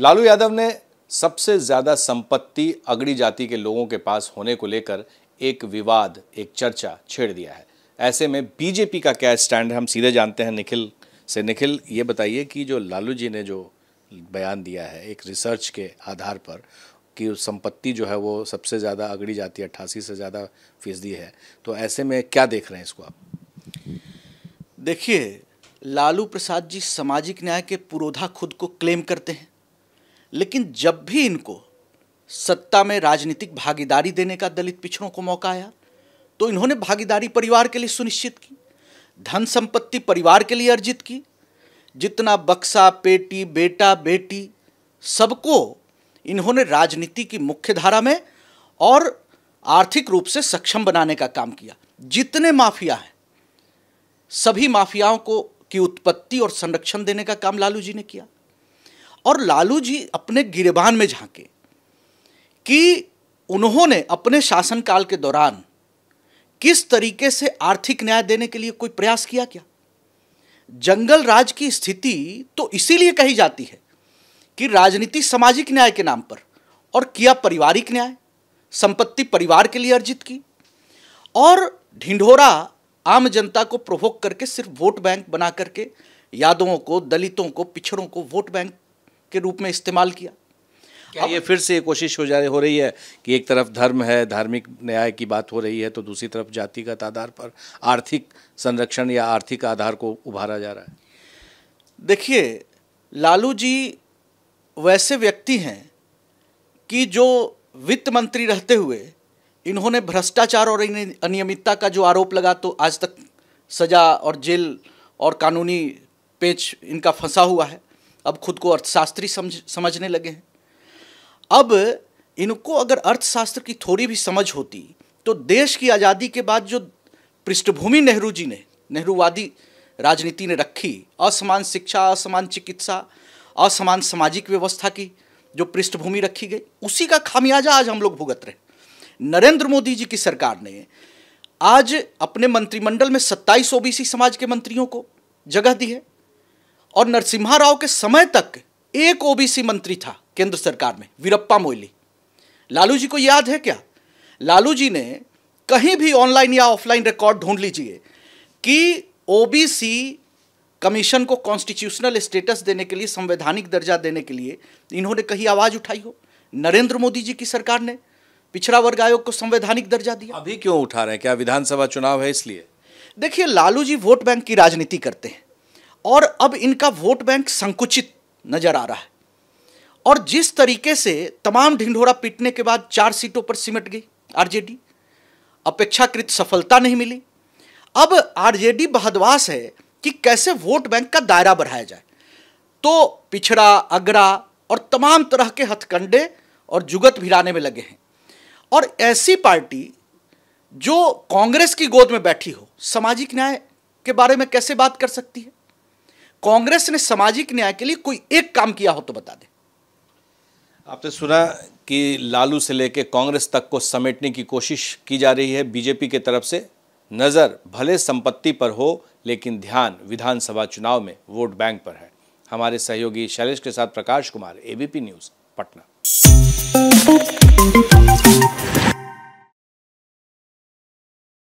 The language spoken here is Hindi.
लालू यादव ने सबसे ज्यादा संपत्ति अगड़ी जाति के लोगों के पास होने को लेकर एक विवाद एक चर्चा छेड़ दिया है ऐसे में बीजेपी का क्या स्टैंड है हम सीधे जानते हैं निखिल से निखिल ये बताइए कि जो लालू जी ने जो बयान दिया है एक रिसर्च के आधार पर कि संपत्ति जो है वो सबसे ज़्यादा अगड़ी जाती है अट्ठासी से ज़्यादा फीसदी है तो ऐसे में क्या देख रहे हैं इसको आप देखिए लालू प्रसाद जी सामाजिक न्याय के पुरोधा खुद को क्लेम करते हैं लेकिन जब भी इनको सत्ता में राजनीतिक भागीदारी देने का दलित पिछड़ों को मौका आया तो इन्होंने भागीदारी परिवार के लिए सुनिश्चित की धन संपत्ति परिवार के लिए अर्जित की जितना बक्सा पेटी बेटा बेटी सबको इन्होंने राजनीति की मुख्य धारा में और आर्थिक रूप से सक्षम बनाने का काम किया जितने माफिया हैं सभी माफियाओं को की उत्पत्ति और संरक्षण देने का काम लालू जी ने किया और लालू जी अपने गिरबान में झांके कि उन्होंने अपने शासनकाल के दौरान किस तरीके से आर्थिक न्याय देने के लिए कोई प्रयास किया क्या जंगल राज की स्थिति तो इसीलिए कही जाती है कि राजनीति सामाजिक न्याय के नाम पर और किया पारिवारिक न्याय संपत्ति परिवार के लिए अर्जित की और ढिंढोरा आम जनता को प्रोवोक करके सिर्फ वोट बैंक बना करके यादवों को दलितों को पिछड़ों को वोट बैंक के रूप में इस्तेमाल किया क्या अब, ये फिर से कोशिश हो जा रही हो रही है कि एक तरफ धर्म है धार्मिक न्याय की बात हो रही है तो दूसरी तरफ जातिगत आधार पर आर्थिक संरक्षण या आर्थिक आधार को उभारा जा रहा है देखिए लालू जी वैसे व्यक्ति हैं कि जो वित्त मंत्री रहते हुए इन्होंने भ्रष्टाचार और अनियमितता का जो आरोप लगा तो आज तक सजा और जेल और कानूनी पेच इनका फंसा हुआ है अब खुद को अर्थशास्त्री समझ समझने लगे हैं अब इनको अगर अर्थशास्त्र की थोड़ी भी समझ होती तो देश की आज़ादी के बाद जो पृष्ठभूमि नेहरू जी ने नेहरूवादी राजनीति ने रखी असमान शिक्षा असमान चिकित्सा असमान सामाजिक व्यवस्था की जो पृष्ठभूमि रखी गई उसी का खामियाजा आज हम लोग भुगत रहे नरेंद्र मोदी जी की सरकार ने आज अपने मंत्रिमंडल में सत्ताईस ओबीसी समाज के मंत्रियों को जगह दी है और नरसिम्हा राव के समय तक एक ओबीसी मंत्री था केंद्र सरकार में वीरप्पा मोइली लालू जी को याद है क्या लालू जी ने कहीं भी ऑनलाइन या ऑफलाइन रिकॉर्ड ढूंढ लीजिए कि ओबीसी कमीशन को कॉन्स्टिट्यूशनल स्टेटस देने के लिए संवैधानिक दर्जा देने के लिए इन्होंने कहीं आवाज उठाई हो नरेंद्र मोदी जी की सरकार ने पिछड़ा वर्ग आयोग को संवैधानिक दर्जा दिया अभी क्यों उठा रहे हैं क्या विधानसभा चुनाव है इसलिए देखिए लालू जी वोट बैंक की राजनीति करते हैं और अब इनका वोट बैंक संकुचित नजर आ रहा है और जिस तरीके से तमाम ढिंढोरा पीटने के बाद चार सीटों पर सिमट गई आरजेडी अपेक्षाकृत सफलता नहीं मिली अब आरजेडी बहदवास है कि कैसे वोट बैंक का दायरा बढ़ाया जाए तो पिछड़ा अगड़ा और तमाम तरह के हथकंडे और जुगत भिराने में लगे हैं और ऐसी पार्टी जो कांग्रेस की गोद में बैठी हो सामाजिक न्याय के बारे में कैसे बात कर सकती है कांग्रेस ने सामाजिक न्याय के लिए कोई एक काम किया हो तो बता दे आपने सुना कि लालू से लेकर कांग्रेस तक को समेटने की कोशिश की जा रही है बीजेपी की तरफ से नज़र भले संपत्ति पर हो लेकिन ध्यान विधानसभा चुनाव में वोट बैंक पर है हमारे सहयोगी शैलेश के साथ प्रकाश कुमार एबीपी न्यूज़ पटना